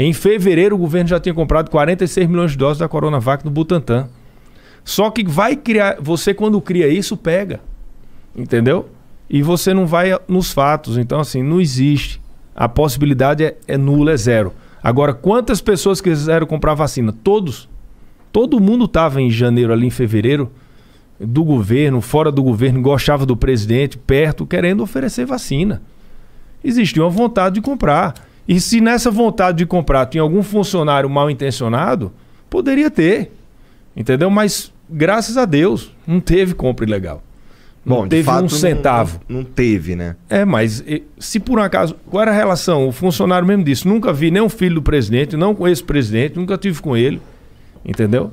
Em fevereiro, o governo já tinha comprado 46 milhões de doses da Coronavac no Butantan. Só que vai criar. Você, quando cria isso, pega. Entendeu? E você não vai nos fatos. Então, assim, não existe. A possibilidade é, é nula, é zero. Agora, quantas pessoas quiseram comprar vacina? Todos. Todo mundo estava em janeiro, ali em fevereiro, do governo, fora do governo, gostava do presidente, perto, querendo oferecer vacina. Existia uma vontade de comprar. E se nessa vontade de comprar tinha algum funcionário mal intencionado, poderia ter. Entendeu? Mas graças a Deus não teve compra ilegal. Não Bom, teve fato, um centavo. Não, não, teve, né? É, mas se por um acaso. Qual era a relação? O funcionário mesmo disse: nunca vi nenhum filho do presidente, não conheço o presidente, nunca tive com ele. Entendeu?